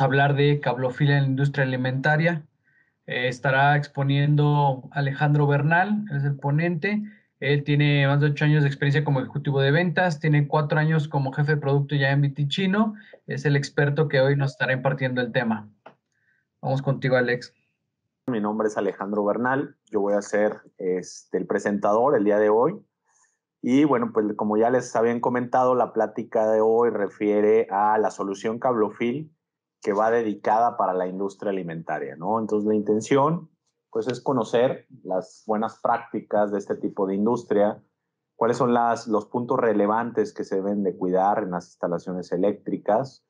hablar de Cablofil en la industria alimentaria. Eh, estará exponiendo Alejandro Bernal, es el ponente. Él tiene más de ocho años de experiencia como ejecutivo de ventas, tiene cuatro años como jefe de producto ya en Chino. Es el experto que hoy nos estará impartiendo el tema. Vamos contigo, Alex. Mi nombre es Alejandro Bernal. Yo voy a ser este, el presentador el día de hoy. Y bueno, pues como ya les habían comentado, la plática de hoy refiere a la solución Cablofil que va dedicada para la industria alimentaria, ¿no? Entonces la intención, pues es conocer las buenas prácticas de este tipo de industria, cuáles son los puntos relevantes que se deben de cuidar en las instalaciones eléctricas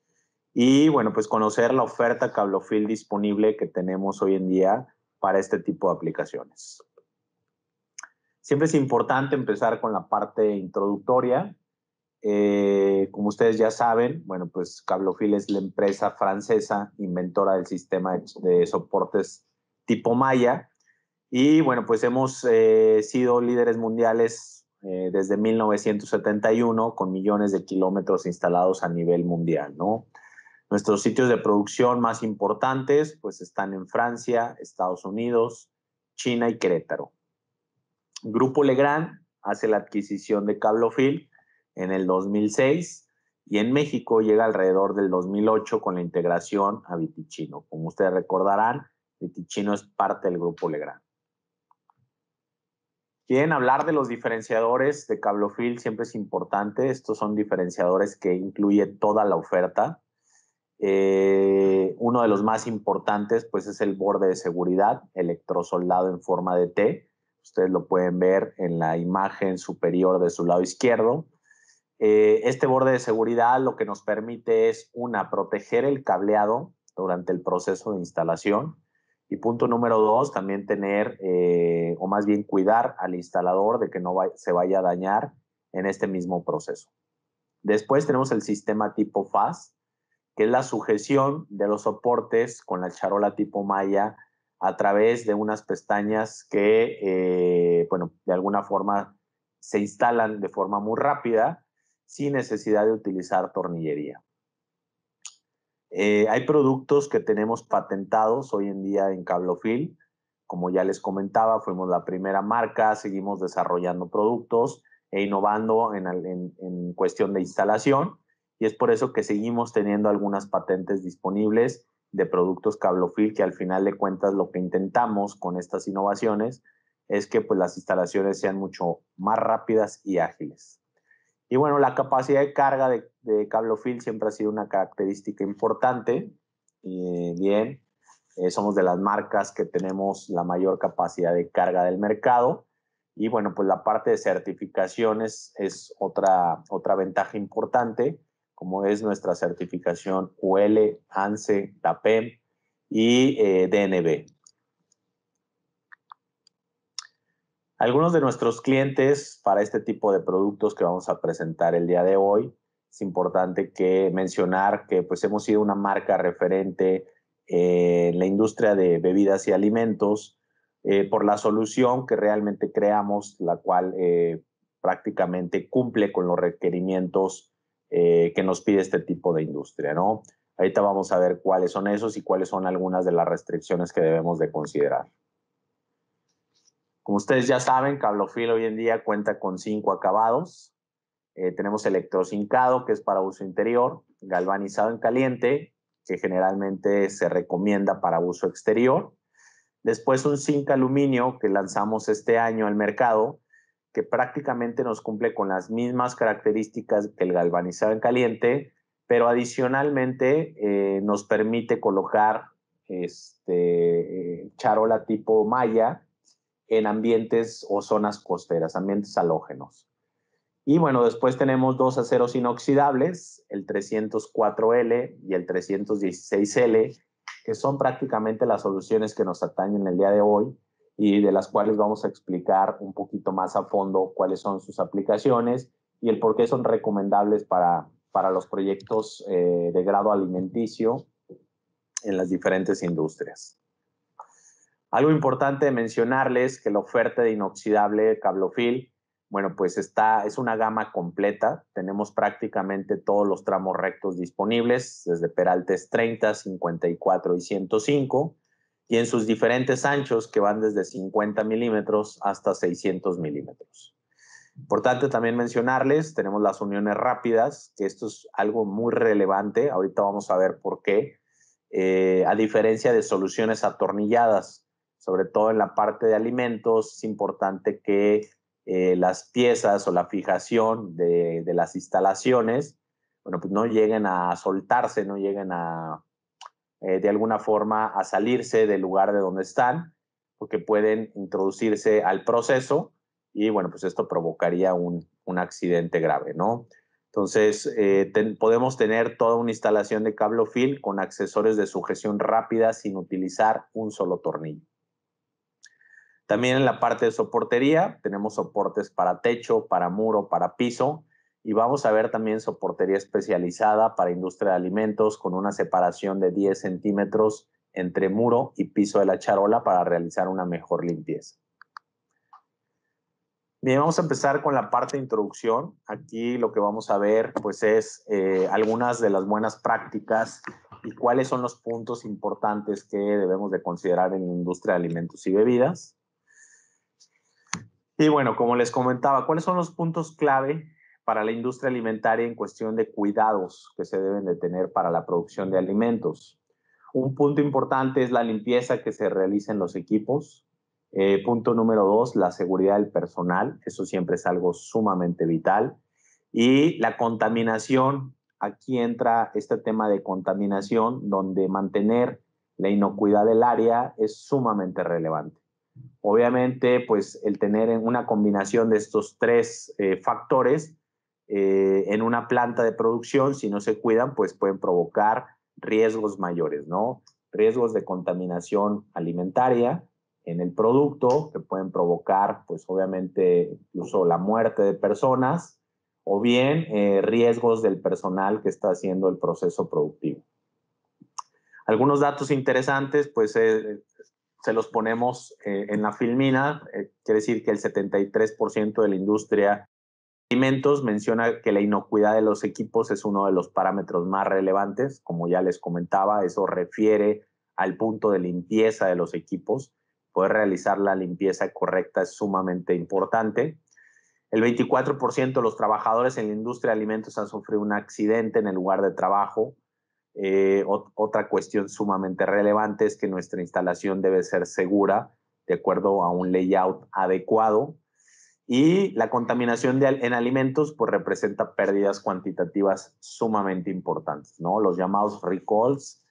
y, bueno, pues conocer la oferta cablofil disponible que tenemos hoy en día para este tipo de aplicaciones. Siempre es importante empezar con la parte introductoria, eh, como ustedes ya saben, bueno, pues Cablofil es la empresa francesa inventora del sistema de soportes tipo Maya. Y bueno, pues hemos eh, sido líderes mundiales eh, desde 1971 con millones de kilómetros instalados a nivel mundial, ¿no? Nuestros sitios de producción más importantes pues están en Francia, Estados Unidos, China y Querétaro. Grupo Legrand hace la adquisición de Cablofil en el 2006 y en México llega alrededor del 2008 con la integración a Vitichino. Como ustedes recordarán, Vitichino es parte del grupo Legrand. Quieren hablar de los diferenciadores de Cablofil, siempre es importante. Estos son diferenciadores que incluye toda la oferta. Eh, uno de los más importantes, pues, es el borde de seguridad, electrosoldado en forma de T. Ustedes lo pueden ver en la imagen superior de su lado izquierdo. Eh, este borde de seguridad lo que nos permite es, una, proteger el cableado durante el proceso de instalación. Y punto número dos, también tener, eh, o más bien cuidar al instalador de que no se vaya a dañar en este mismo proceso. Después tenemos el sistema tipo FAS, que es la sujeción de los soportes con la charola tipo malla a través de unas pestañas que, eh, bueno, de alguna forma se instalan de forma muy rápida sin necesidad de utilizar tornillería. Eh, hay productos que tenemos patentados hoy en día en Cablofil. Como ya les comentaba, fuimos la primera marca, seguimos desarrollando productos e innovando en, cuestión de instalación. Y es por eso que seguimos teniendo algunas patentes disponibles de productos Cablofil, que al final de cuentas lo que intentamos con estas innovaciones es que pues, las instalaciones sean mucho más rápidas y ágiles. Y bueno, la capacidad de carga de, de Cablofil siempre ha sido una característica importante. Eh, bien, eh, somos de las marcas que tenemos la mayor capacidad de carga del mercado. Y bueno, pues la parte de certificaciones es otra, otra ventaja importante, como es nuestra certificación UL, ANSE, TAPEM y eh, DNB. Algunos de nuestros clientes para este tipo de productos que vamos a presentar el día de hoy, es importante que mencionar que pues hemos sido una marca referente eh, en la industria de bebidas y alimentos eh, por la solución que realmente creamos, la cual eh, prácticamente cumple con los requerimientos que nos pide este tipo de industria, ¿no? Ahorita vamos a ver cuáles son esos y cuáles son algunas de las restricciones que debemos de considerar. Como ustedes ya saben, Cablofil hoy en día cuenta con cinco acabados. Eh, tenemos electrocincado, que es para uso interior, galvanizado en caliente, que generalmente se recomienda para uso exterior. Después un zinc aluminio que lanzamos este año al mercado, que prácticamente nos cumple con las mismas características que el galvanizado en caliente, pero adicionalmente eh, nos permite colocar este, eh, charola tipo malla en ambientes o zonas costeras, ambientes halógenos. Y bueno, después tenemos dos aceros inoxidables, el 304L y el 316L, que son prácticamente las soluciones que nos atañen el día de hoy y de las cuales vamos a explicar un poquito más a fondo cuáles son sus aplicaciones y el por qué son recomendables para, los proyectos eh, de grado alimenticio en las diferentes industrias. Algo importante de mencionarles que la oferta de inoxidable Cablofil, bueno, pues está, es una gama completa. Tenemos prácticamente todos los tramos rectos disponibles, desde Peraltes 30, 54 y 105, y en sus diferentes anchos que van desde 50 milímetros hasta 600 milímetros. Importante también mencionarles, tenemos las uniones rápidas, que esto es algo muy relevante, ahorita vamos a ver por qué, eh, a diferencia de soluciones atornilladas, sobre todo en la parte de alimentos, es importante que eh, las piezas o la fijación de, las instalaciones, bueno, pues no lleguen a soltarse, no lleguen a, eh, de alguna forma, a salirse del lugar de donde están, porque pueden introducirse al proceso y, bueno, pues esto provocaría un, accidente grave, ¿no? Entonces, eh, podemos tener toda una instalación de cablofil con accesorios de sujeción rápida sin utilizar un solo tornillo. También en la parte de soportería tenemos soportes para techo, para muro, para piso y vamos a ver también soportería especializada para industria de alimentos con una separación de 10 centímetros entre muro y piso de la charola para realizar una mejor limpieza. Bien, vamos a empezar con la parte de introducción. Aquí lo que vamos a ver pues es eh, algunas de las buenas prácticas y cuáles son los puntos importantes que debemos de considerar en la industria de alimentos y bebidas. Y bueno, como les comentaba, ¿cuáles son los puntos clave para la industria alimentaria en cuestión de cuidados que se deben de tener para la producción de alimentos? Un punto importante es la limpieza que se realiza en los equipos. Eh, punto número dos, la seguridad del personal. Eso siempre es algo sumamente vital. Y la contaminación. Aquí entra este tema de contaminación, donde mantener la inocuidad del área es sumamente relevante. Obviamente, pues el tener una combinación de estos tres eh, factores eh, en una planta de producción, si no se cuidan, pues pueden provocar riesgos mayores, ¿no? Riesgos de contaminación alimentaria en el producto, que pueden provocar, pues obviamente, incluso la muerte de personas, o bien eh, riesgos del personal que está haciendo el proceso productivo. Algunos datos interesantes, pues se los ponemos eh, en la filmina, eh, quiere decir que el 73% de la industria de alimentos menciona que la inocuidad de los equipos es uno de los parámetros más relevantes, como ya les comentaba, eso refiere al punto de limpieza de los equipos, poder realizar la limpieza correcta es sumamente importante. El 24% de los trabajadores en la industria de alimentos han sufrido un accidente en el lugar de trabajo, eh, otra cuestión sumamente relevante es que nuestra instalación debe ser segura de acuerdo a un layout adecuado. Y la contaminación en alimentos pues, representa pérdidas cuantitativas sumamente importantes, ¿no? Los llamados recalls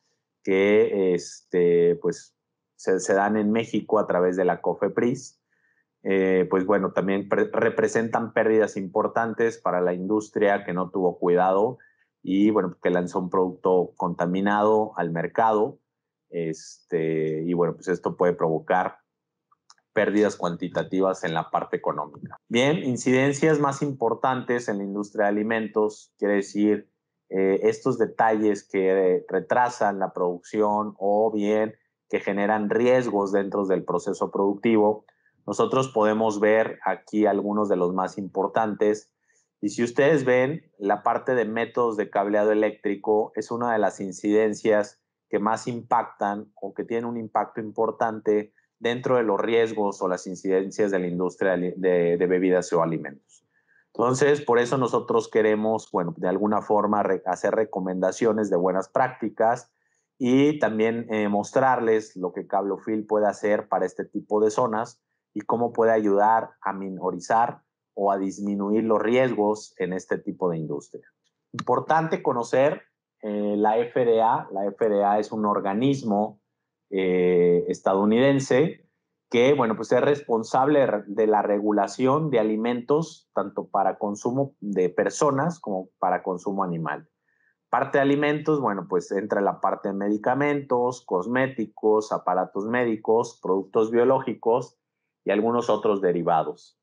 que este, pues, se, dan en México a través de la COFEPRIS, eh, pues bueno, también representan pérdidas importantes para la industria que no tuvo cuidado y bueno, que lanzó un producto contaminado al mercado. Este, y bueno, pues esto puede provocar pérdidas cuantitativas en la parte económica. Bien, incidencias más importantes en la industria de alimentos, quiere decir eh, estos detalles que retrasan la producción o bien que generan riesgos dentro del proceso productivo. Nosotros podemos ver aquí algunos de los más importantes. Y si ustedes ven, la parte de métodos de cableado eléctrico es una de las incidencias que más impactan o que tiene un impacto importante dentro de los riesgos o las incidencias de la industria de, bebidas o alimentos. Entonces, por eso nosotros queremos, bueno, de alguna forma hacer recomendaciones de buenas prácticas y también eh, mostrarles lo que Cablofil puede hacer para este tipo de zonas y cómo puede ayudar a minorizar o a disminuir los riesgos en este tipo de industria. Importante conocer eh, la FDA. La FDA es un organismo eh, estadounidense que, bueno, pues es responsable de la regulación de alimentos tanto para consumo de personas como para consumo animal. Parte de alimentos, bueno, pues entra la parte de medicamentos, cosméticos, aparatos médicos, productos biológicos y algunos otros derivados.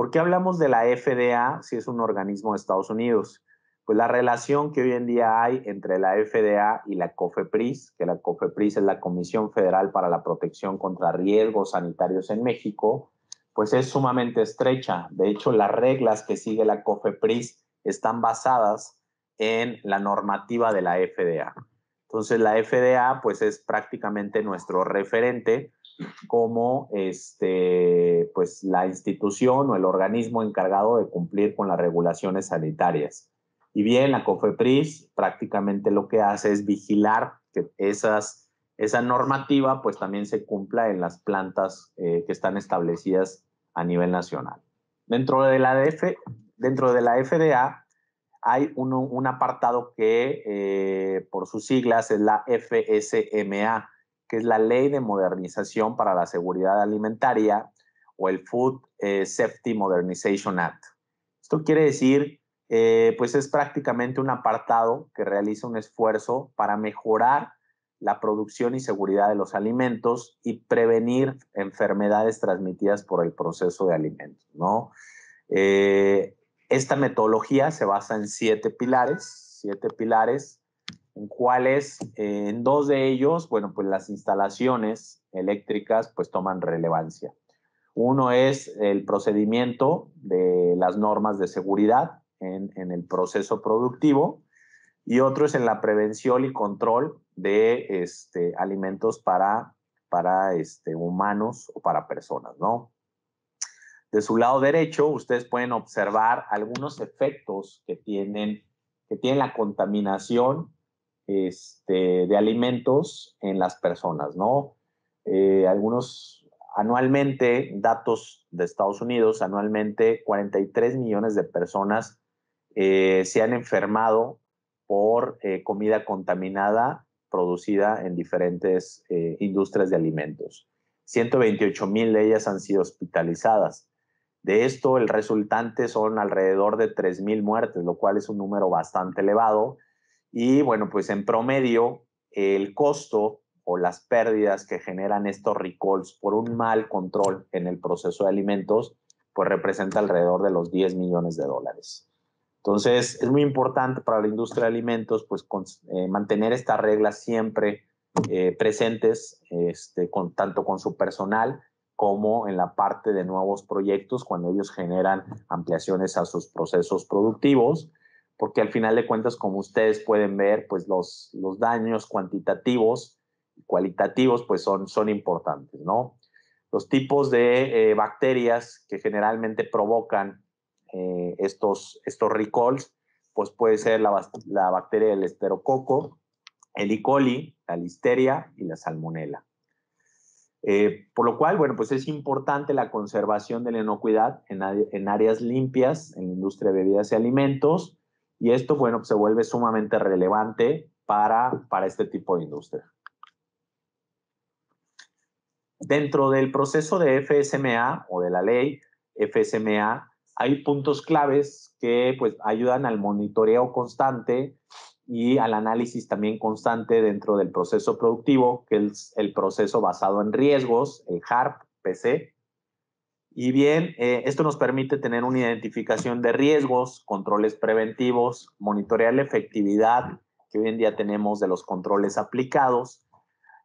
¿Por qué hablamos de la FDA si es un organismo de Estados Unidos? Pues la relación que hoy en día hay entre la FDA y la COFEPRIS, que la COFEPRIS es la Comisión Federal para la Protección contra Riesgos Sanitarios en México, pues es sumamente estrecha. De hecho, las reglas que sigue la COFEPRIS están basadas en la normativa de la FDA. Entonces, la FDA pues es prácticamente nuestro referente como este, pues, la institución o el organismo encargado de cumplir con las regulaciones sanitarias. Y bien, la COFEPRIS prácticamente lo que hace es vigilar que esa normativa pues también se cumpla en las plantas eh, que están establecidas a nivel nacional. Dentro de la, dentro de la FDA hay un, apartado que eh, por sus siglas es la FSMA, que es la Ley de Modernización para la Seguridad Alimentaria o el Food eh, Safety Modernization Act. Esto quiere decir, eh, pues es prácticamente un apartado que realiza un esfuerzo para mejorar la producción y seguridad de los alimentos y prevenir enfermedades transmitidas por el proceso de alimentos, eh, esta metodología se basa en siete pilares, siete pilares en cuáles, eh, en dos de ellos, bueno, pues las instalaciones eléctricas pues toman relevancia. Uno es el procedimiento de las normas de seguridad en, el proceso productivo y otro es en la prevención y control de este, alimentos para, para este, humanos o para personas, ¿no? De su lado derecho, ustedes pueden observar algunos efectos que tienen, que tienen la contaminación este, de alimentos en las personas, ¿no? Eh, algunos anualmente, datos de Estados Unidos, anualmente 43 millones de personas eh, se han enfermado por eh, comida contaminada producida en diferentes industrias de alimentos. 128 mil de ellas han sido hospitalizadas. De esto, el resultante son alrededor de 3 mil muertes, lo cual es un número bastante elevado y bueno, pues en promedio el costo o las pérdidas que generan estos recalls por un mal control en el proceso de alimentos, pues representa alrededor de los 10 millones de dólares. Entonces, es muy importante para la industria de alimentos, pues eh, mantener estas reglas siempre eh, presentes, este, tanto con su personal como en la parte de nuevos proyectos, cuando ellos generan ampliaciones a sus procesos productivos porque al final de cuentas, como ustedes pueden ver, pues los, daños cuantitativos y cualitativos pues son, son importantes, ¿no? Los tipos de eh, bacterias que generalmente provocan eh, estos, estos recalls, pues puede ser la, bacteria del esterococo, el E. coli, la listeria y la salmonela. Eh, por lo cual, bueno, pues es importante la conservación de la inocuidad en, en, áreas limpias, en la industria de bebidas y alimentos, y esto, bueno, se vuelve sumamente relevante para, para este tipo de industria. Dentro del proceso de FSMA o de la ley FSMA, hay puntos claves que pues, ayudan al monitoreo constante y al análisis también constante dentro del proceso productivo, que es el proceso basado en riesgos, el HARP, PC, y bien, eh, esto nos permite tener una identificación de riesgos, controles preventivos, monitorear la efectividad que hoy en día tenemos de los controles aplicados,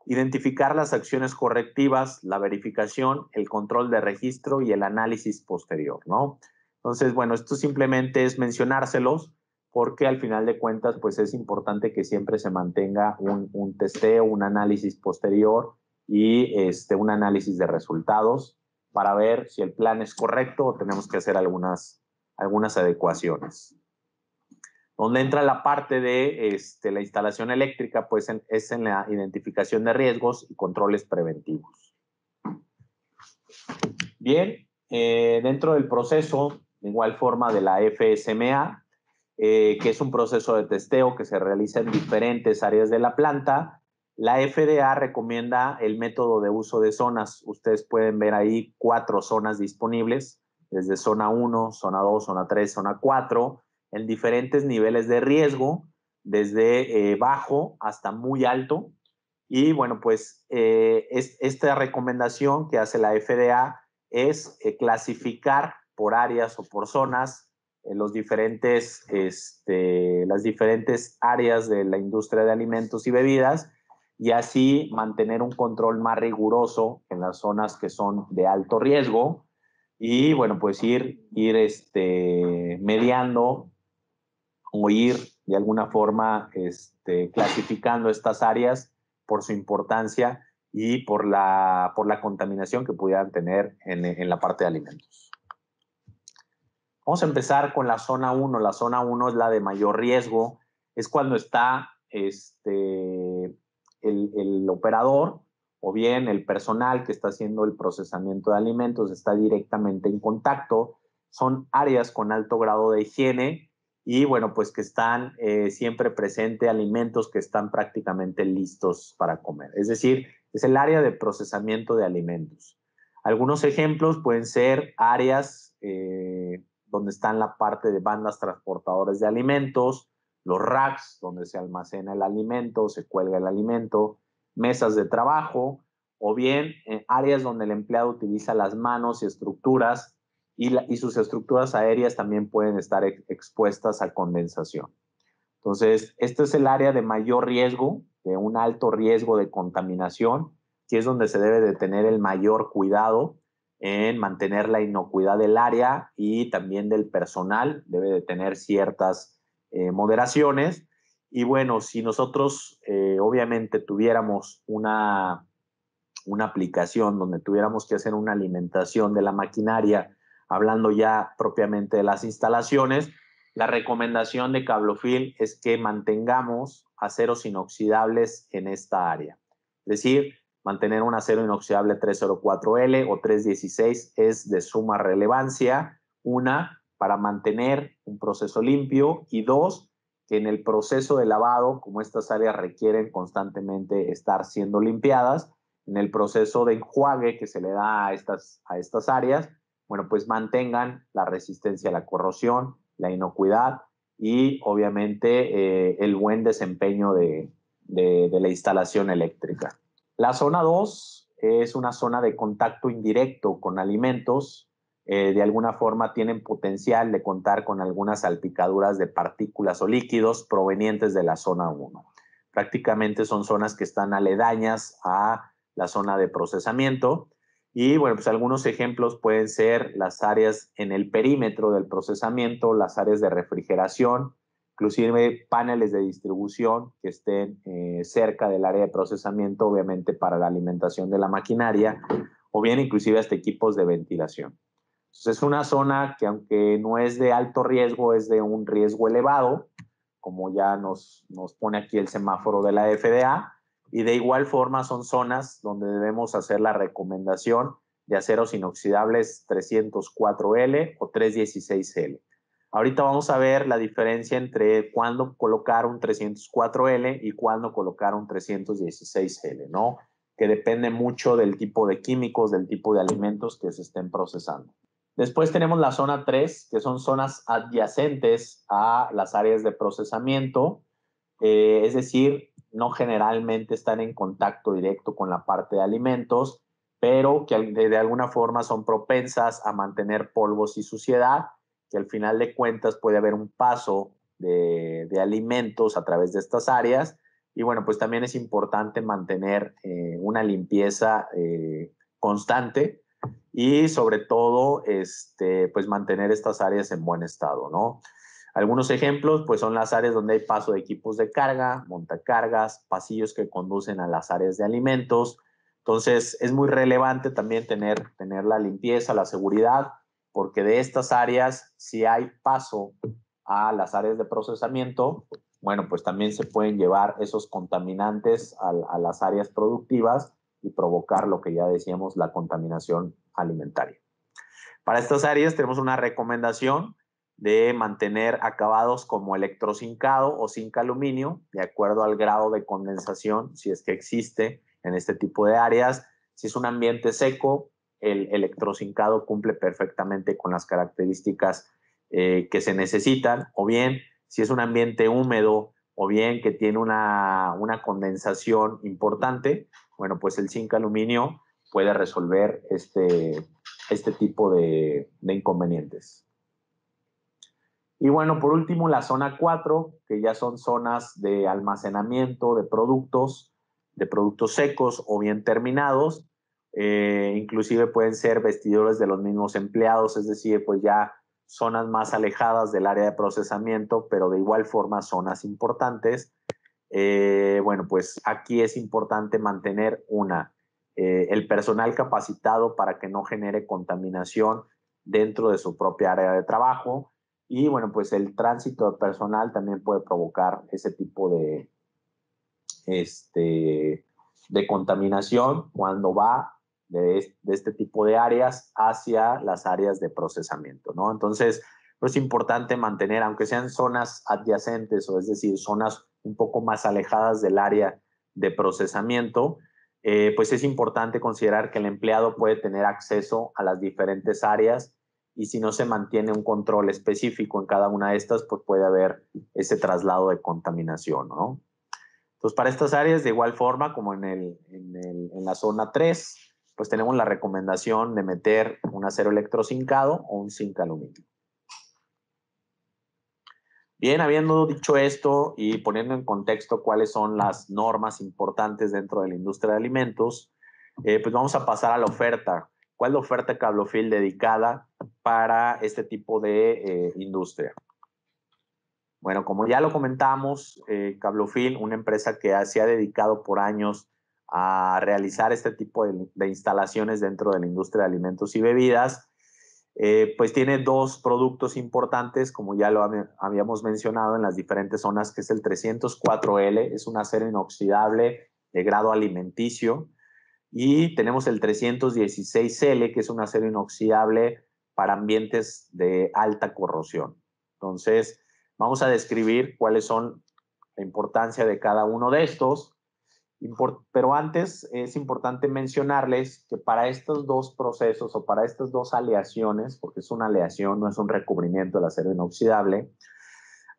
identificar las acciones correctivas, la verificación, el control de registro y el análisis posterior, ¿no? Entonces, bueno, esto simplemente es mencionárselos porque al final de cuentas, pues es importante que siempre se mantenga un, un testeo, un análisis posterior y este, un análisis de resultados para ver si el plan es correcto o tenemos que hacer algunas, algunas adecuaciones. Donde entra la parte de este, la instalación eléctrica, pues es en la identificación de riesgos y controles preventivos. Bien, eh, dentro del proceso, de igual forma de la FSMA, eh, que es un proceso de testeo que se realiza en diferentes áreas de la planta, la FDA recomienda el método de uso de zonas. Ustedes pueden ver ahí cuatro zonas disponibles, desde zona 1, zona 2, zona 3, zona 4, en diferentes niveles de riesgo, desde eh, bajo hasta muy alto. Y bueno, pues eh, esta recomendación que hace la FDA es eh, clasificar por áreas o por zonas los diferentes, este, las diferentes áreas de la industria de alimentos y bebidas y así mantener un control más riguroso en las zonas que son de alto riesgo y bueno, pues ir, ir este, mediando o ir de alguna forma este, clasificando estas áreas por su importancia y por la, por la contaminación que pudieran tener en, en la parte de alimentos. Vamos a empezar con la zona 1. La zona 1 es la de mayor riesgo. Es cuando está este, el, operador o bien el personal que está haciendo el procesamiento de alimentos está directamente en contacto. Son áreas con alto grado de higiene y bueno, pues que están eh, siempre presentes alimentos que están prácticamente listos para comer. Es decir, es el área de procesamiento de alimentos. Algunos ejemplos pueden ser áreas eh, donde están la parte de bandas transportadoras de alimentos, los racks donde se almacena el alimento, se cuelga el alimento, mesas de trabajo o bien eh, áreas donde el empleado utiliza las manos y estructuras y, sus estructuras aéreas también pueden estar expuestas a condensación. Entonces, este es el área de mayor riesgo, de un alto riesgo de contaminación, que es donde se debe de tener el mayor cuidado en mantener la inocuidad del área y también del personal, debe de tener ciertas eh, moderaciones. Y bueno, si nosotros eh, obviamente tuviéramos una, una aplicación donde tuviéramos que hacer una alimentación de la maquinaria, hablando ya propiamente de las instalaciones, la recomendación de Cablofil es que mantengamos aceros inoxidables en esta área. Es decir, mantener un acero inoxidable 304L o 316 es de suma relevancia. Una, para mantener un proceso limpio y dos, que en el proceso de lavado, como estas áreas requieren constantemente estar siendo limpiadas, en el proceso de enjuague que se le da a estas, a estas áreas, bueno, pues mantengan la resistencia a la corrosión, la inocuidad y obviamente eh, el buen desempeño de, la instalación eléctrica. La zona 2 es una zona de contacto indirecto con alimentos eh, de alguna forma tienen potencial de contar con algunas salpicaduras de partículas o líquidos provenientes de la zona 1. Prácticamente son zonas que están aledañas a la zona de procesamiento. Y bueno, pues algunos ejemplos pueden ser las áreas en el perímetro del procesamiento, las áreas de refrigeración, inclusive paneles de distribución que estén eh, cerca del área de procesamiento, obviamente para la alimentación de la maquinaria, o bien inclusive hasta equipos de ventilación. Entonces, es una zona que aunque no es de alto riesgo, es de un riesgo elevado, como ya nos, pone aquí el semáforo de la FDA, y de igual forma son zonas donde debemos hacer la recomendación de aceros inoxidables 304L o 316L. Ahorita vamos a ver la diferencia entre cuándo colocar un 304L y cuándo colocar un 316L, ¿no? Que depende mucho del tipo de químicos, del tipo de alimentos que se estén procesando. Después tenemos la zona 3, que son zonas adyacentes a las áreas de procesamiento, eh, es decir, no generalmente están en contacto directo con la parte de alimentos, pero que de alguna forma son propensas a mantener polvos y suciedad, que al final de cuentas puede haber un paso de, alimentos a través de estas áreas. Y bueno, pues también es importante mantener eh, una limpieza eh, constante y sobre todo, este, pues mantener estas áreas en buen estado, ¿no? Algunos ejemplos, pues son las áreas donde hay paso de equipos de carga, montacargas, pasillos que conducen a las áreas de alimentos. Entonces, es muy relevante también tener, tener la limpieza, la seguridad, porque de estas áreas, si hay paso a las áreas de procesamiento, bueno, pues también se pueden llevar esos contaminantes a, a las áreas productivas y provocar lo que ya decíamos, la contaminación alimentaria. Para estas áreas tenemos una recomendación de mantener acabados como electrocincado o sin aluminio, de acuerdo al grado de condensación, si es que existe en este tipo de áreas. Si es un ambiente seco, el electrocincado cumple perfectamente con las características eh, que se necesitan, o bien si es un ambiente húmedo, o bien que tiene una condensación importante, bueno, pues el zinc aluminio puede resolver este, este tipo de, inconvenientes. Y bueno, por último, la zona 4, que ya son zonas de almacenamiento de productos, de productos secos o bien terminados. Eh, inclusive pueden ser vestidores de los mismos empleados, es decir, pues ya zonas más alejadas del área de procesamiento, pero de igual forma zonas importantes eh, bueno, pues aquí es importante mantener una, eh, el personal capacitado para que no genere contaminación dentro de su propia área de trabajo. Y bueno, pues el tránsito de personal también puede provocar ese tipo de, este, de contaminación cuando va de, este tipo de áreas hacia las áreas de procesamiento, ¿no? Entonces, pues, es importante mantener, aunque sean zonas adyacentes o es decir, zonas un poco más alejadas del área de procesamiento, eh, pues es importante considerar que el empleado puede tener acceso a las diferentes áreas y si no se mantiene un control específico en cada una de estas, pues puede haber ese traslado de contaminación, ¿no? Entonces, para estas áreas, de igual forma como en, el, en, en la zona 3, pues tenemos la recomendación de meter un acero electrocincado o un zinc aluminio. Bien, habiendo dicho esto y poniendo en contexto cuáles son las normas importantes dentro de la industria de alimentos, eh, pues vamos a pasar a la oferta. ¿Cuál es la oferta Cablofil dedicada para este tipo de eh, industria? Bueno, como ya lo comentamos, Cablofil, eh, una empresa que se ha dedicado por años a realizar este tipo de instalaciones dentro de la industria de alimentos y bebidas, eh, pues tiene dos productos importantes, como ya lo habíamos mencionado en las diferentes zonas, que es el 304L, es un acero inoxidable de grado alimenticio, y tenemos el 316L, que es un acero inoxidable para ambientes de alta corrosión. Entonces, vamos a describir cuáles son la importancia de cada uno de estos. Pero antes es importante mencionarles que para estos dos procesos o para estas dos aleaciones, porque es una aleación, no es un recubrimiento del acero inoxidable,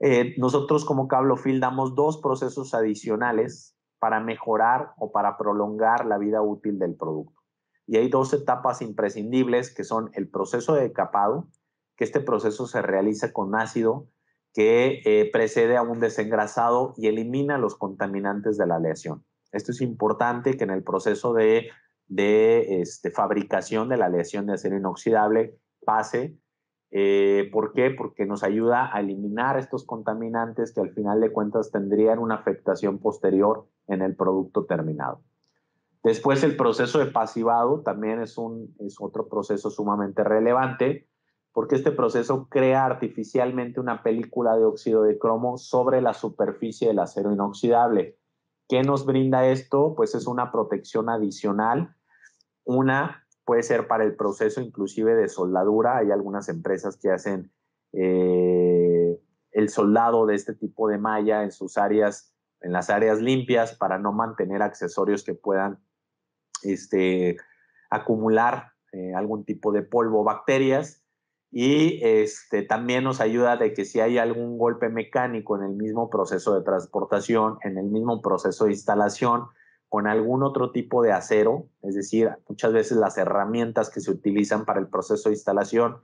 eh, nosotros como cablofil damos dos procesos adicionales para mejorar o para prolongar la vida útil del producto. Y hay dos etapas imprescindibles que son el proceso de decapado, que este proceso se realiza con ácido que eh, precede a un desengrasado y elimina los contaminantes de la aleación. Esto es importante que en el proceso de, este, fabricación de la aleación de acero inoxidable pase. Eh, ¿Por qué? Porque nos ayuda a eliminar estos contaminantes que al final de cuentas tendrían una afectación posterior en el producto terminado. Después el proceso de pasivado también es, es otro proceso sumamente relevante porque este proceso crea artificialmente una película de óxido de cromo sobre la superficie del acero inoxidable. ¿Qué nos brinda esto? Pues es una protección adicional. Una puede ser para el proceso inclusive de soldadura. Hay algunas empresas que hacen eh, el soldado de este tipo de malla en sus áreas, en las áreas limpias para no mantener accesorios que puedan este, acumular eh, algún tipo de polvo, o bacterias y este, también nos ayuda de que si hay algún golpe mecánico en el mismo proceso de transportación, en el mismo proceso de instalación, con algún otro tipo de acero, es decir, muchas veces las herramientas que se utilizan para el proceso de instalación,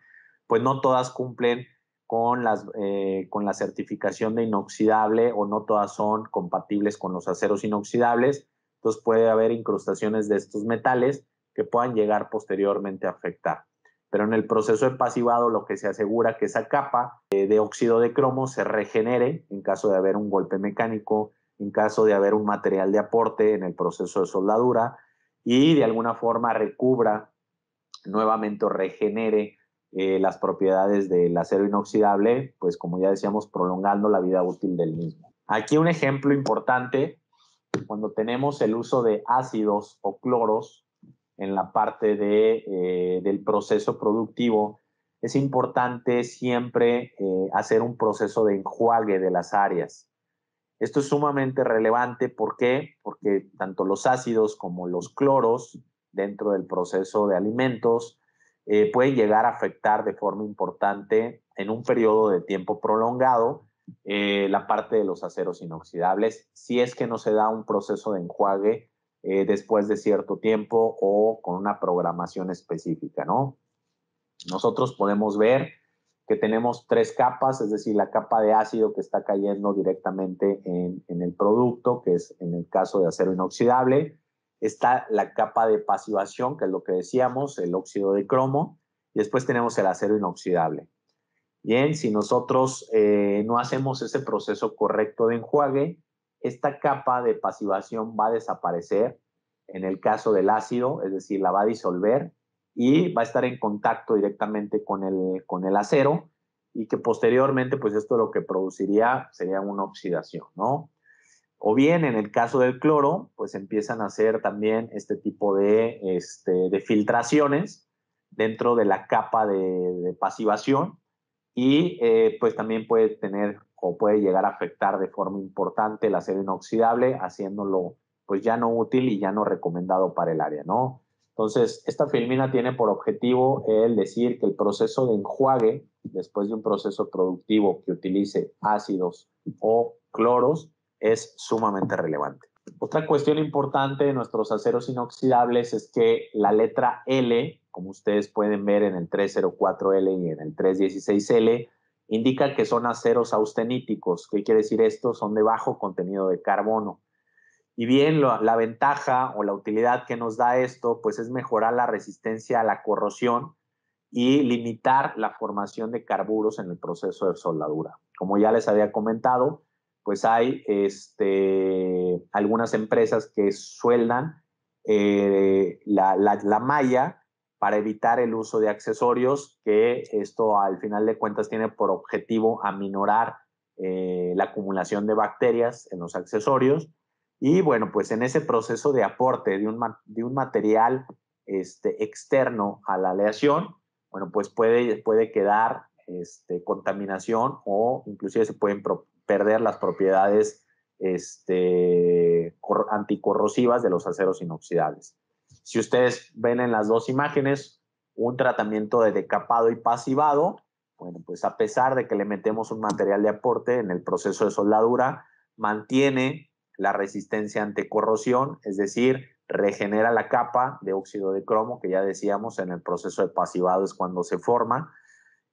pues no todas cumplen con, eh, con la certificación de inoxidable o no todas son compatibles con los aceros inoxidables. Entonces puede haber incrustaciones de estos metales que puedan llegar posteriormente a afectar pero en el proceso de pasivado lo que se asegura que esa capa eh, de óxido de cromo se regenere en caso de haber un golpe mecánico, en caso de haber un material de aporte en el proceso de soldadura y de alguna forma recubra nuevamente o regenere eh, las propiedades del acero inoxidable, pues como ya decíamos, prolongando la vida útil del mismo. Aquí un ejemplo importante, cuando tenemos el uso de ácidos o cloros en la parte de, eh, del proceso productivo, es importante siempre eh, hacer un proceso de enjuague de las áreas. Esto es sumamente relevante, ¿por qué? Porque tanto los ácidos como los cloros dentro del proceso de alimentos eh, pueden llegar a afectar de forma importante en un periodo de tiempo prolongado la parte de los aceros inoxidables si es que no se da un proceso de enjuague eh, después de cierto tiempo o con una programación específica, ¿no? Nosotros podemos ver que tenemos tres capas, es decir, la capa de ácido que está cayendo directamente en, el producto, que es en el caso de acero inoxidable, está la capa de pasivación, que es lo que decíamos, el óxido de cromo, y después tenemos el acero inoxidable. Bien, si nosotros eh, no hacemos ese proceso correcto de enjuague, esta capa de pasivación va a desaparecer en el caso del ácido, es decir, la va a disolver y va a estar en contacto directamente con el, con el acero y que posteriormente, pues esto lo que produciría sería una oxidación, ¿no? O bien, en el caso del cloro, pues empiezan a hacer también este tipo de, este, de filtraciones dentro de la capa de, pasivación y eh, pues también puede tener o puede llegar a afectar de forma importante el acero inoxidable, haciéndolo pues ya no útil y ya no recomendado para el área, ¿no? Entonces, esta filmina tiene por objetivo el decir que el proceso de enjuague, después de un proceso productivo que utilice ácidos o cloros, es sumamente relevante. Otra cuestión importante de nuestros aceros inoxidables es que la letra L, como ustedes pueden ver en el 304L y en el 316L, Indica que son aceros austeníticos. ¿Qué quiere decir esto? Son de bajo contenido de carbono. Y bien, la, ventaja o la utilidad que nos da esto, pues es mejorar la resistencia a la corrosión y limitar la formación de carburos en el proceso de soldadura. Como ya les había comentado, pues hay este, algunas empresas que sueldan eh, la malla para evitar el uso de accesorios, que esto al final de cuentas tiene por objetivo aminorar eh, la acumulación de bacterias en los accesorios. Y bueno, pues en ese proceso de aporte de un, material este, externo a la aleación, bueno, pues puede, quedar este, contaminación o inclusive se pueden perder las propiedades este, anticorrosivas de los aceros inoxidables. Si ustedes ven en las dos imágenes un tratamiento de decapado y pasivado, bueno, pues a pesar de que le metemos un material de aporte en el proceso de soldadura, mantiene la resistencia ante corrosión, es decir, regenera la capa de óxido de cromo que ya decíamos en el proceso de pasivado es cuando se forma.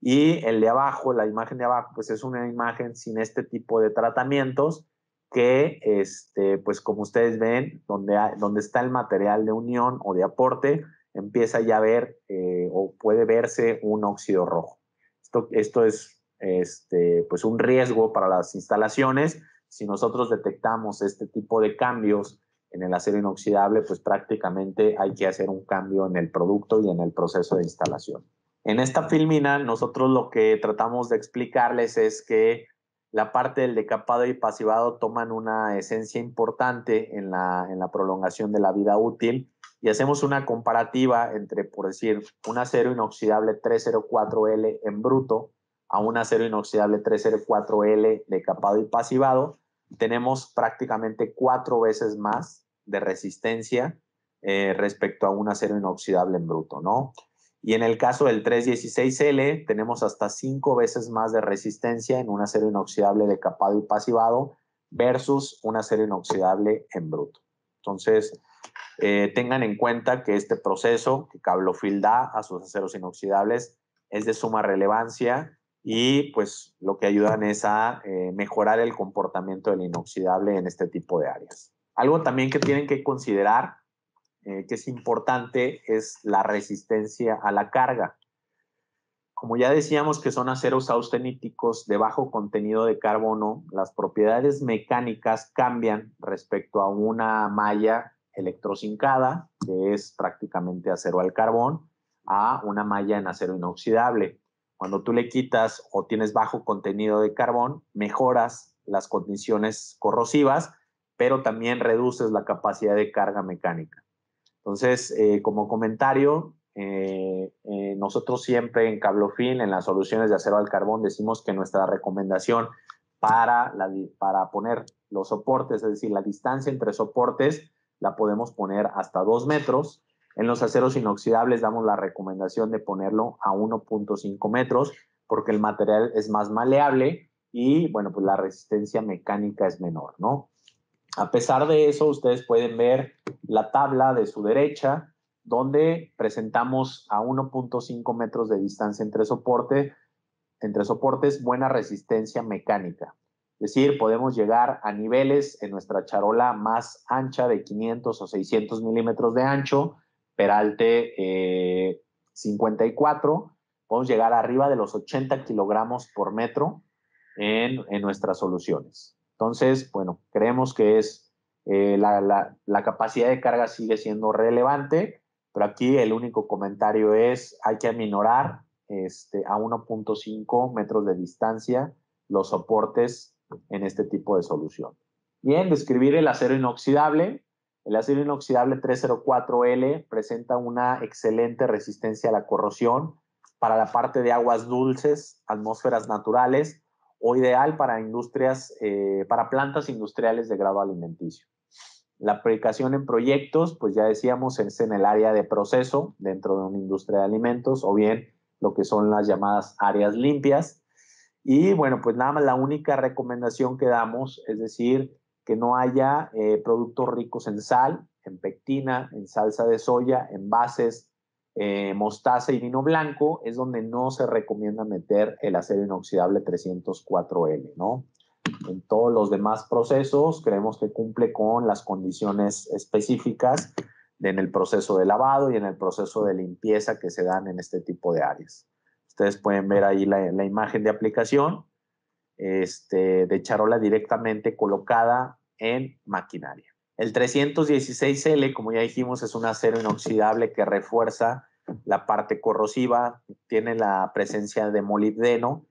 Y el de abajo, la imagen de abajo, pues es una imagen sin este tipo de tratamientos que, este, pues como ustedes ven, donde, donde está el material de unión o de aporte, empieza ya a ver eh, o puede verse un óxido rojo. Esto, esto es este, pues un riesgo para las instalaciones. Si nosotros detectamos este tipo de cambios en el acero inoxidable, pues prácticamente hay que hacer un cambio en el producto y en el proceso de instalación. En esta filmina, nosotros lo que tratamos de explicarles es que la parte del decapado y pasivado toman una esencia importante en la, prolongación de la vida útil y hacemos una comparativa entre, por decir, un acero inoxidable 304L en bruto a un acero inoxidable 304L decapado y pasivado, tenemos prácticamente cuatro veces más de resistencia eh, respecto a un acero inoxidable en bruto, ¿no? Y en el caso del 316L tenemos hasta cinco veces más de resistencia en un acero inoxidable decapado y pasivado versus un acero inoxidable en bruto. Entonces, eh, tengan en cuenta que este proceso que Cablofil da a sus aceros inoxidables es de suma relevancia y pues lo que ayudan es a eh, mejorar el comportamiento del inoxidable en este tipo de áreas. Algo también que tienen que considerar eh, que es importante es la resistencia a la carga. Como ya decíamos que son aceros austeníticos de bajo contenido de carbono, las propiedades mecánicas cambian respecto a una malla electrocincada, que es prácticamente acero al carbón, a una malla en acero inoxidable. Cuando tú le quitas o tienes bajo contenido de carbón, mejoras las condiciones corrosivas, pero también reduces la capacidad de carga mecánica. Entonces, eh, como comentario, eh, eh, nosotros siempre en Cablofin, en las soluciones de acero al carbón, decimos que nuestra recomendación para, para poner los soportes, es decir, la distancia entre soportes, la podemos poner hasta 2 metros. En los aceros inoxidables damos la recomendación de ponerlo a 1.5 metros porque el material es más maleable y, bueno, pues la resistencia mecánica es menor, ¿no? A pesar de eso, ustedes pueden ver la tabla de su derecha, donde presentamos a 1.5 metros de distancia entre, soporte, entre soportes buena resistencia mecánica. Es decir, podemos llegar a niveles en nuestra charola más ancha de 500 o 600 milímetros de ancho, peralte 54, eh, podemos llegar arriba de los 80 kilogramos por metro en nuestras soluciones. Entonces, bueno, creemos que es eh, la, capacidad de carga sigue siendo relevante, pero aquí el único comentario es hay que aminorar este, a 1.5 metros de distancia los soportes en este tipo de solución. Bien, describir el acero inoxidable. El acero inoxidable 304L presenta una excelente resistencia a la corrosión para la parte de aguas dulces, atmósferas naturales, o ideal para industrias, eh, para plantas industriales de grado alimenticio. La aplicación en proyectos, pues ya decíamos, es en el área de proceso dentro de una industria de alimentos o bien lo que son las llamadas áreas limpias. Y bueno, pues nada más la única recomendación que damos es decir que no haya eh, productos ricos en sal, en pectina, en salsa de soya, en bases, eh, mostaza y vino blanco, es donde no se recomienda meter el acero inoxidable 304L, ¿no? En todos los demás procesos creemos que cumple con las condiciones específicas en el proceso de lavado y en el proceso de limpieza que se dan en este tipo de áreas. Ustedes pueden ver ahí la, la imagen de aplicación este, de charola directamente colocada en maquinaria. El 316L, como ya dijimos, es un acero inoxidable que refuerza la parte corrosiva, tiene la presencia de molibdeno,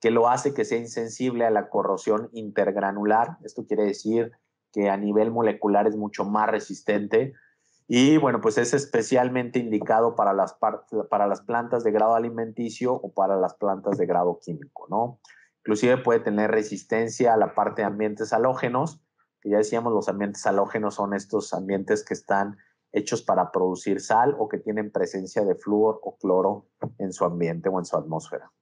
que lo hace que sea insensible a la corrosión intergranular. Esto quiere decir que a nivel molecular es mucho más resistente. Y bueno, pues es especialmente indicado para las, plantas de grado alimenticio o para las plantas de grado químico, ¿no? Inclusive puede tener resistencia a la parte de ambientes halógenos que ya decíamos, los ambientes halógenos son estos ambientes que están hechos para producir sal o que tienen presencia de flúor o cloro en su ambiente o en su atmósfera.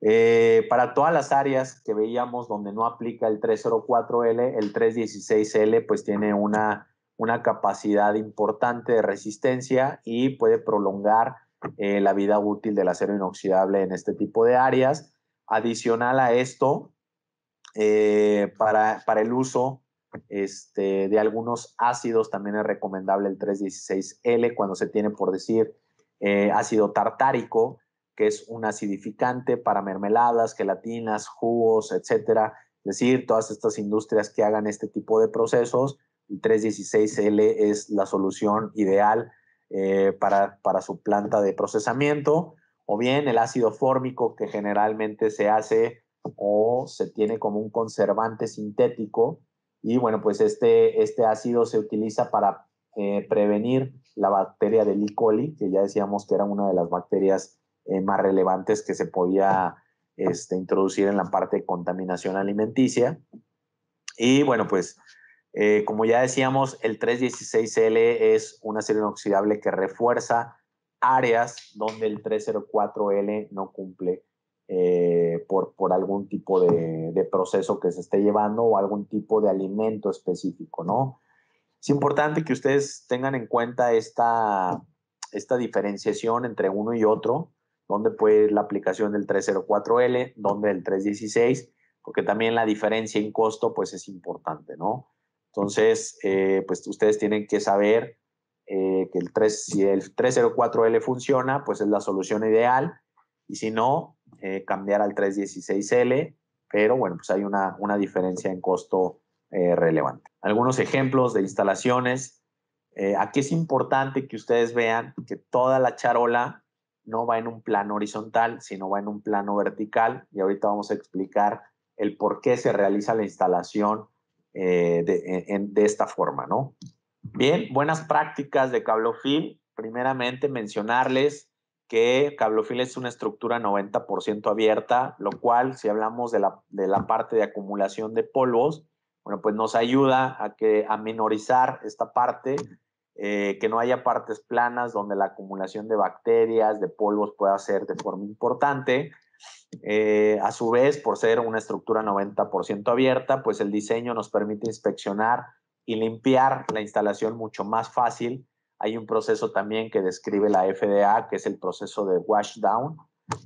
Eh, para todas las áreas que veíamos donde no aplica el 304L, el 316L pues tiene una, una capacidad importante de resistencia y puede prolongar eh, la vida útil del acero inoxidable en este tipo de áreas. Adicional a esto, eh, para, el uso este, de algunos ácidos también es recomendable el 316L cuando se tiene, por decir, eh, ácido tartárico, que es un acidificante para mermeladas, gelatinas, jugos, etcétera. Es decir, todas estas industrias que hagan este tipo de procesos, el 316L es la solución ideal eh, para, para su planta de procesamiento, o bien el ácido fórmico que generalmente se hace o se tiene como un conservante sintético y bueno, pues este, este ácido se utiliza para eh, prevenir la bacteria del E. coli, que ya decíamos que era una de las bacterias eh, más relevantes que se podía este, introducir en la parte de contaminación alimenticia. Y bueno, pues eh, como ya decíamos, el 316L es un acero inoxidable que refuerza áreas donde el 304L no cumple eh, por, por algún tipo de, proceso que se esté llevando o algún tipo de alimento específico, ¿no? Es importante que ustedes tengan en cuenta esta, esta diferenciación entre uno y otro, donde puede ir la aplicación del 304L, donde el 316, porque también la diferencia en costo pues es importante, ¿no? Entonces, eh, pues ustedes tienen que saber eh, que el 3, si el 304L funciona, pues es la solución ideal, y si no, eh, cambiar al 316L, pero bueno, pues hay una, una diferencia en costo eh, relevante. Algunos ejemplos de instalaciones. Eh, aquí es importante que ustedes vean que toda la charola no va en un plano horizontal, sino va en un plano vertical. Y ahorita vamos a explicar el por qué se realiza la instalación de, e, de, esta forma, ¿no? Bien, buenas prácticas de cablofil. Primeramente, mencionarles que Cablofil es una estructura 90% abierta, lo cual, si hablamos de la, parte de acumulación de polvos, bueno, pues nos ayuda a, que, a minorizar esta parte, eh, que no haya partes planas donde la acumulación de bacterias, de polvos pueda ser de forma importante. Eh, a su vez, por ser una estructura 90% abierta, pues el diseño nos permite inspeccionar y limpiar la instalación mucho más fácil hay un proceso también que describe la FDA, que es el proceso de wash down,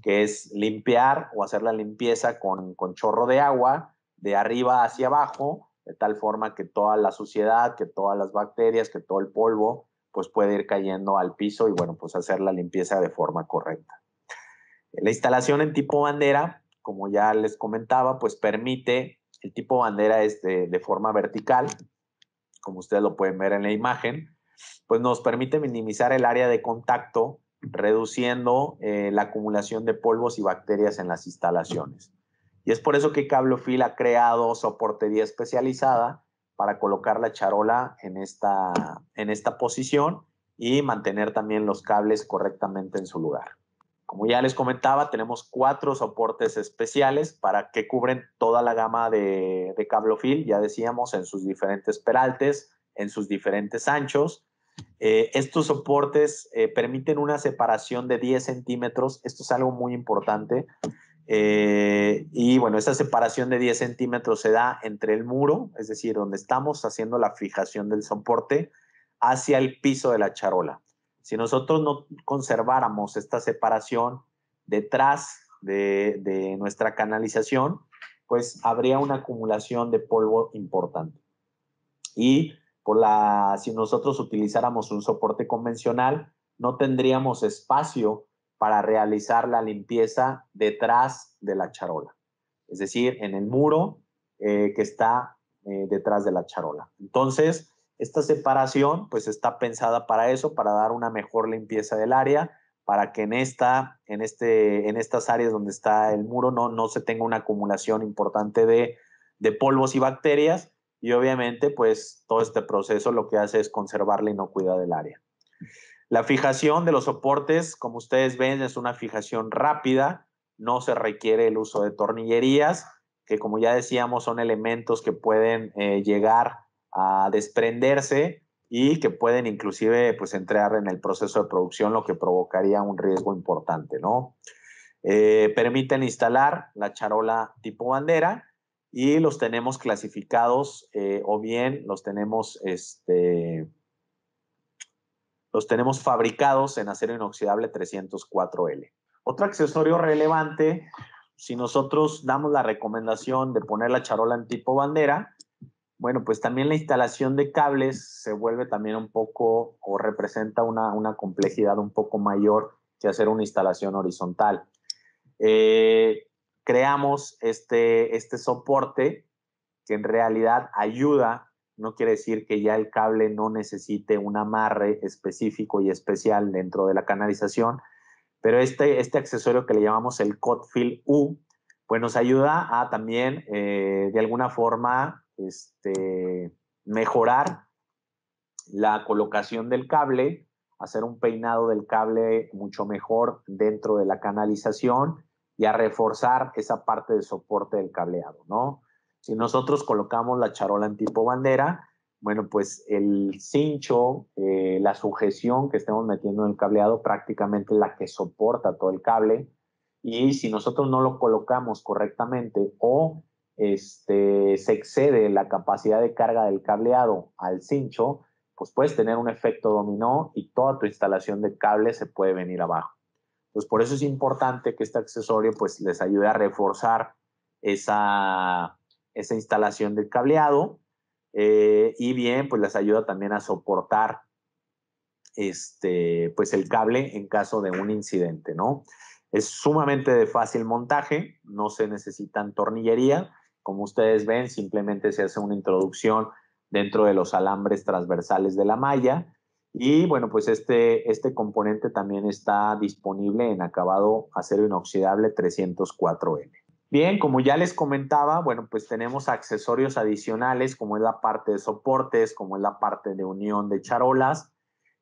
que es limpiar o hacer la limpieza con, chorro de agua de arriba hacia abajo, de tal forma que toda la suciedad, que todas las bacterias, que todo el polvo, pues puede ir cayendo al piso y bueno, pues hacer la limpieza de forma correcta. La instalación en tipo bandera, como ya les comentaba, pues permite, el tipo bandera es este, de forma vertical, como ustedes lo pueden ver en la imagen, pues nos permite minimizar el área de contacto, reduciendo eh, la acumulación de polvos y bacterias en las instalaciones. Y es por eso que Cablofil ha creado soportería especializada para colocar la charola en esta, posición y mantener también los cables correctamente en su lugar. Como ya les comentaba, tenemos cuatro soportes especiales para que cubren toda la gama de, de cablofil, ya decíamos, en sus diferentes peraltes, en sus diferentes anchos. Eh, estos soportes eh, permiten una separación de 10 centímetros. Esto es algo muy importante. Eh, y bueno, esa separación de 10 centímetros se da entre el muro, es decir, donde estamos haciendo la fijación del soporte, hacia el piso de la charola. Si nosotros no conserváramos esta separación detrás de, de nuestra canalización, pues habría una acumulación de polvo importante. Y si nosotros utilizáramos un soporte convencional, no tendríamos espacio para realizar la limpieza detrás de la charola, es decir, en el muro eh, que está eh, detrás de la charola. Entonces, esta separación pues está pensada para eso, para dar una mejor limpieza del área, para que en, esta, en, este, en estas áreas donde está el muro no, no se tenga una acumulación importante de, de polvos y bacterias y obviamente, pues todo este proceso lo que hace es conservar la inocuidad del área. La fijación de los soportes, como ustedes ven, es una fijación rápida, no se requiere el uso de tornillerías, que como ya decíamos son elementos que pueden eh, llegar a desprenderse y que pueden inclusive pues entrar en el proceso de producción, lo que provocaría un riesgo importante, ¿no? Eh, permiten instalar la charola tipo bandera y los tenemos clasificados eh, o bien los tenemos, este, los tenemos fabricados en acero inoxidable 304L. Otro accesorio relevante, si nosotros damos la recomendación de poner la charola en tipo bandera, bueno, pues también la instalación de cables se vuelve también un poco o representa una, una complejidad un poco mayor que hacer una instalación horizontal. Eh, creamos este, este soporte que en realidad ayuda, no quiere decir que ya el cable no necesite un amarre específico y especial dentro de la canalización, pero este, este accesorio que le llamamos el Fill U, pues nos ayuda a también eh, de alguna forma este, mejorar la colocación del cable, hacer un peinado del cable mucho mejor dentro de la canalización y a reforzar esa parte de soporte del cableado, ¿no? Si nosotros colocamos la charola en tipo bandera, bueno, pues el cincho, eh, la sujeción que estemos metiendo en el cableado prácticamente la que soporta todo el cable. Y si nosotros no lo colocamos correctamente o este, se excede la capacidad de carga del cableado al cincho, pues puedes tener un efecto dominó y toda tu instalación de cable se puede venir abajo. Pues por eso es importante que este accesorio pues les ayude a reforzar esa, instalación del cableado eh, y bien, pues les ayuda también a soportar este, pues el cable en caso de un incidente, ¿no? Es sumamente de fácil montaje, no se necesitan tornillería. Como ustedes ven, simplemente se hace una introducción dentro de los alambres transversales de la malla y bueno, pues este, este componente también está disponible en acabado acero inoxidable 304N. Bien, como ya les comentaba, bueno, pues tenemos accesorios adicionales como es la parte de soportes, como es la parte de unión de charolas,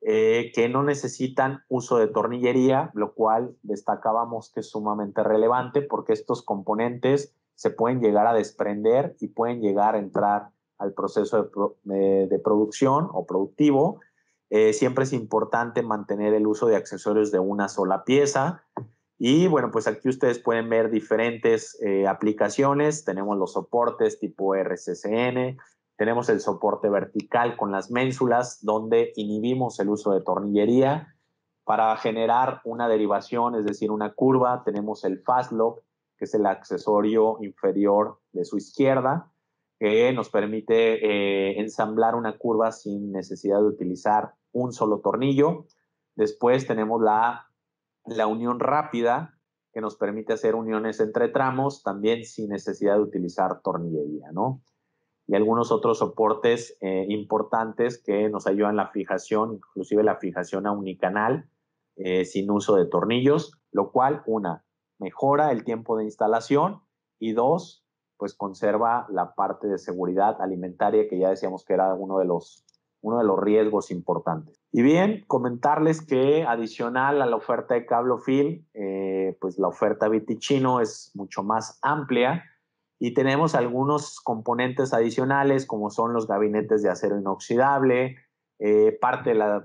eh, que no necesitan uso de tornillería, lo cual destacábamos que es sumamente relevante porque estos componentes se pueden llegar a desprender y pueden llegar a entrar al proceso de eh, producción o productivo eh, siempre es importante mantener el uso de accesorios de una sola pieza. Y bueno, pues aquí ustedes pueden ver diferentes eh, aplicaciones. Tenemos los soportes tipo RCCN, tenemos el soporte vertical con las ménsulas, donde inhibimos el uso de tornillería para generar una derivación, es decir, una curva. Tenemos el fast que es el accesorio inferior de su izquierda que nos permite eh, ensamblar una curva sin necesidad de utilizar un solo tornillo. Después tenemos la, la unión rápida, que nos permite hacer uniones entre tramos, también sin necesidad de utilizar tornillería, ¿no? Y algunos otros soportes eh, importantes que nos ayudan la fijación, inclusive la fijación a unicanal, eh, sin uso de tornillos, lo cual, una, mejora el tiempo de instalación y dos, pues conserva la parte de seguridad alimentaria que ya decíamos que era uno de los, uno de los riesgos importantes. Y bien, comentarles que adicional a la oferta de Cablofil, eh, pues la oferta Vitichino es mucho más amplia y tenemos algunos componentes adicionales como son los gabinetes de acero inoxidable, eh, parte de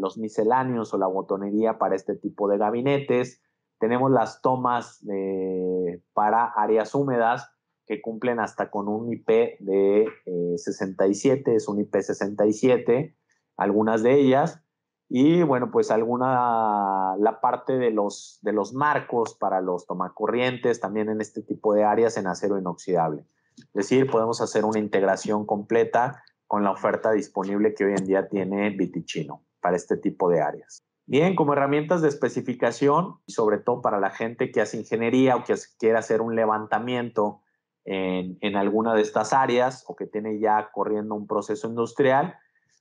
los misceláneos o la botonería para este tipo de gabinetes, tenemos las tomas eh, para áreas húmedas que cumplen hasta con un IP de 67, eh, es un IP 67, algunas de ellas. Y bueno, pues alguna, la parte de los, de los marcos para los tomacorrientes, también en este tipo de áreas en acero inoxidable. Es decir, podemos hacer una integración completa con la oferta disponible que hoy en día tiene Vitichino para este tipo de áreas. Bien, como herramientas de especificación, sobre todo para la gente que hace ingeniería o que quiera hacer un levantamiento en, en, alguna de estas áreas o que tiene ya corriendo un proceso industrial,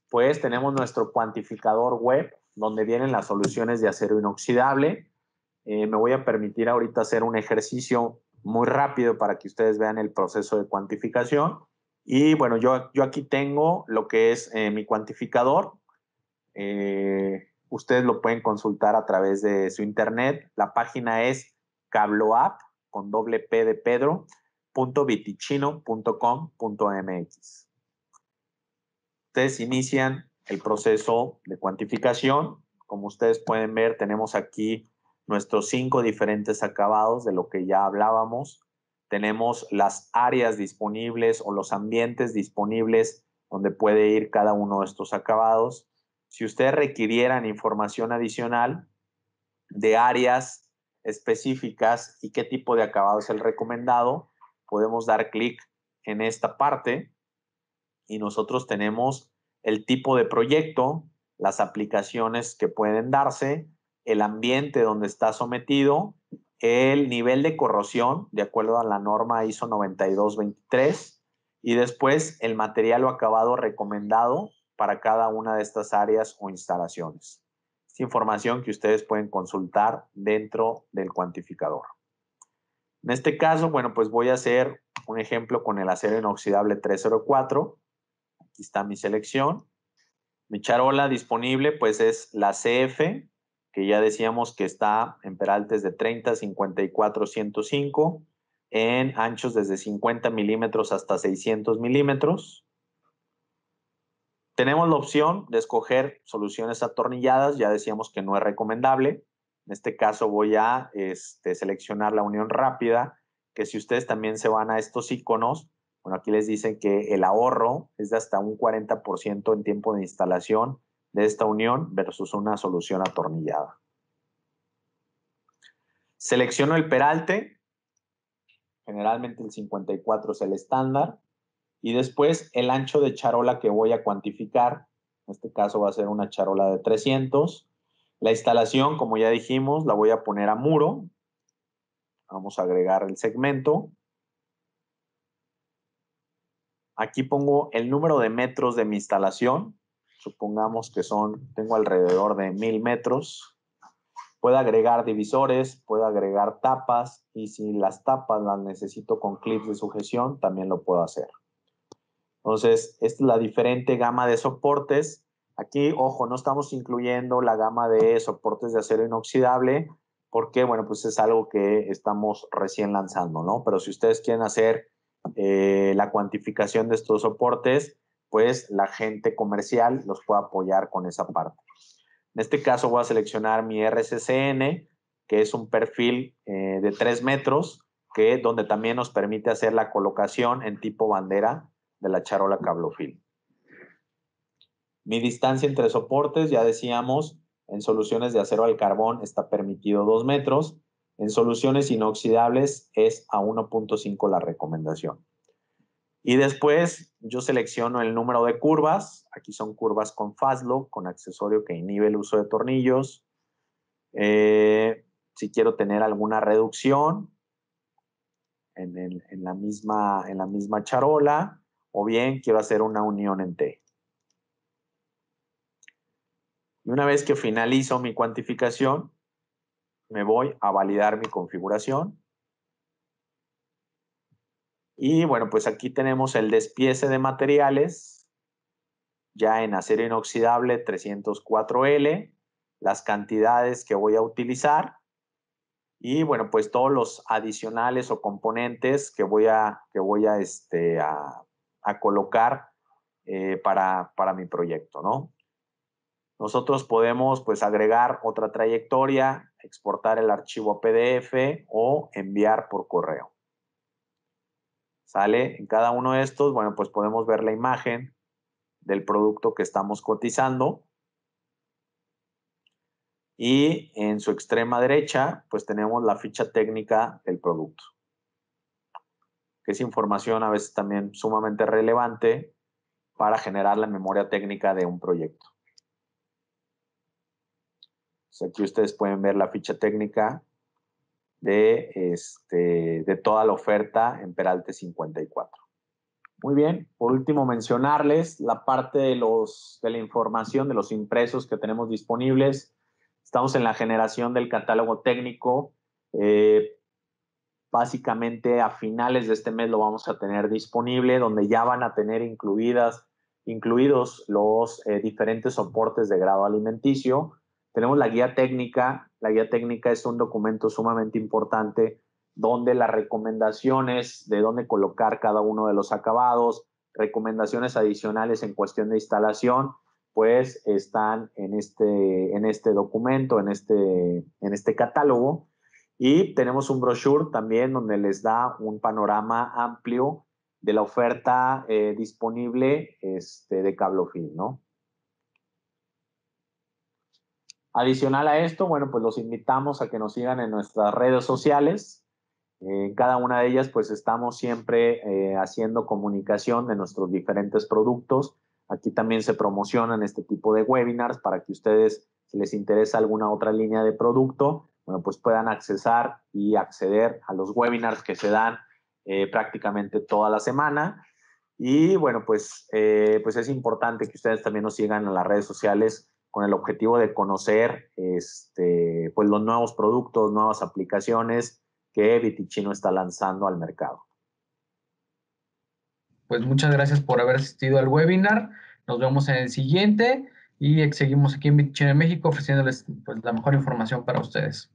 pues tenemos nuestro cuantificador web donde vienen las soluciones de acero inoxidable. Eh, me voy a permitir ahorita hacer un ejercicio muy rápido para que ustedes vean el proceso de cuantificación. Y bueno, yo, yo aquí tengo lo que es eh, mi cuantificador. Eh, Ustedes lo pueden consultar a través de su internet. La página es cabloapp con doble de Pedro Ustedes inician el proceso de cuantificación. Como ustedes pueden ver, tenemos aquí nuestros cinco diferentes acabados de lo que ya hablábamos. Tenemos las áreas disponibles o los ambientes disponibles donde puede ir cada uno de estos acabados si ustedes requirieran información adicional de áreas específicas y qué tipo de acabado es el recomendado, podemos dar clic en esta parte y nosotros tenemos el tipo de proyecto, las aplicaciones que pueden darse, el ambiente donde está sometido, el nivel de corrosión, de acuerdo a la norma ISO 9223, y después el material o acabado recomendado para cada una de estas áreas o instalaciones. Es información que ustedes pueden consultar dentro del cuantificador. En este caso, bueno, pues voy a hacer un ejemplo con el acero inoxidable 304. Aquí está mi selección. Mi charola disponible, pues es la CF, que ya decíamos que está en peraltes de 30, 54, 105, en anchos desde 50 milímetros hasta 600 milímetros. Tenemos la opción de escoger soluciones atornilladas, ya decíamos que no es recomendable. En este caso voy a este, seleccionar la unión rápida, que si ustedes también se van a estos iconos, bueno, aquí les dicen que el ahorro es de hasta un 40% en tiempo de instalación de esta unión versus una solución atornillada. Selecciono el peralte, generalmente el 54 es el estándar y después el ancho de charola que voy a cuantificar, en este caso va a ser una charola de 300. La instalación, como ya dijimos, la voy a poner a muro. Vamos a agregar el segmento. Aquí pongo el número de metros de mi instalación. Supongamos que son, tengo alrededor de 1,000 metros. Puedo agregar divisores, puedo agregar tapas y si las tapas las necesito con clips de sujeción, también lo puedo hacer. Entonces, esta es la diferente gama de soportes. Aquí, ojo, no estamos incluyendo la gama de soportes de acero inoxidable, porque, bueno, pues es algo que estamos recién lanzando, ¿no? Pero si ustedes quieren hacer eh, la cuantificación de estos soportes, pues la gente comercial los puede apoyar con esa parte. En este caso voy a seleccionar mi RCCN, que es un perfil eh, de 3 metros, que donde también nos permite hacer la colocación en tipo bandera de la charola cablofil. Mi distancia entre soportes, ya decíamos, en soluciones de acero al carbón está permitido 2 metros, en soluciones inoxidables es a 1.5 la recomendación. Y después yo selecciono el número de curvas. Aquí son curvas con faslo con accesorio que inhibe el uso de tornillos. Eh, si quiero tener alguna reducción la misma, en la misma charola o bien quiero hacer una unión en T. Y una vez que finalizo mi cuantificación, me voy a validar mi configuración. Y bueno, pues aquí tenemos el despiece de materiales, ya en acero inoxidable 304L, las cantidades que voy a utilizar y bueno, pues todos los adicionales o componentes que voy a, que voy a, este, a a colocar eh, para, para mi proyecto, ¿no? Nosotros podemos pues agregar otra trayectoria, exportar el archivo a PDF o enviar por correo. ¿Sale? En cada uno de estos, bueno, pues podemos ver la imagen del producto que estamos cotizando. Y en su extrema derecha, pues tenemos la ficha técnica del producto que es información a veces también sumamente relevante para generar la memoria técnica de un proyecto. Pues aquí ustedes pueden ver la ficha técnica de, este, de toda la oferta en Peralte 54. Muy bien, por último mencionarles la parte de, los, de la información, de los impresos que tenemos disponibles. Estamos en la generación del catálogo técnico. Eh, Básicamente a finales de este mes lo vamos a tener disponible, donde ya van a tener incluidas, incluidos los eh, diferentes soportes de grado alimenticio. Tenemos la guía técnica. La guía técnica es un documento sumamente importante donde las recomendaciones de dónde colocar cada uno de los acabados, recomendaciones adicionales en cuestión de instalación, pues están en este, en este documento, en este, en este catálogo. Y tenemos un brochure también donde les da un panorama amplio de la oferta eh, disponible este, de Cablofil, ¿no? Adicional a esto, bueno, pues los invitamos a que nos sigan en nuestras redes sociales. En cada una de ellas, pues estamos siempre eh, haciendo comunicación de nuestros diferentes productos. Aquí también se promocionan este tipo de webinars para que ustedes, si les interesa alguna otra línea de producto, bueno, pues puedan accesar y acceder a los webinars que se dan eh, prácticamente toda la semana. Y bueno, pues, eh, pues es importante que ustedes también nos sigan en las redes sociales con el objetivo de conocer este, pues los nuevos productos, nuevas aplicaciones que Chino está lanzando al mercado. Pues muchas gracias por haber asistido al webinar. Nos vemos en el siguiente. Y seguimos aquí en Bitcoin en México ofreciéndoles pues, la mejor información para ustedes.